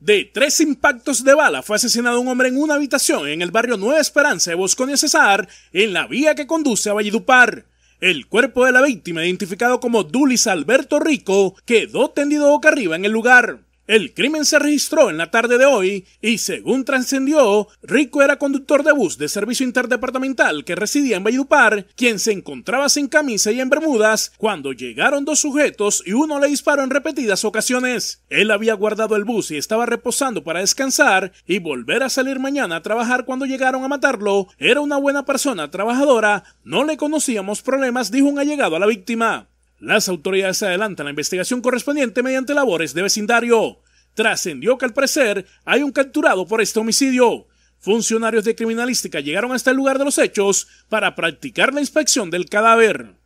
De tres impactos de bala fue asesinado un hombre en una habitación en el barrio Nueva Esperanza de Bosconia Cesar, en la vía que conduce a Valledupar. El cuerpo de la víctima, identificado como Dulis Alberto Rico, quedó tendido boca arriba en el lugar. El crimen se registró en la tarde de hoy y según trascendió, Rico era conductor de bus de servicio interdepartamental que residía en Valledupar, quien se encontraba sin camisa y en bermudas cuando llegaron dos sujetos y uno le disparó en repetidas ocasiones. Él había guardado el bus y estaba reposando para descansar y volver a salir mañana a trabajar cuando llegaron a matarlo. Era una buena persona trabajadora, no le conocíamos problemas, dijo un allegado a la víctima. Las autoridades adelantan la investigación correspondiente mediante labores de vecindario. Trascendió que al parecer hay un capturado por este homicidio. Funcionarios de criminalística llegaron hasta el lugar de los hechos para practicar la inspección del cadáver.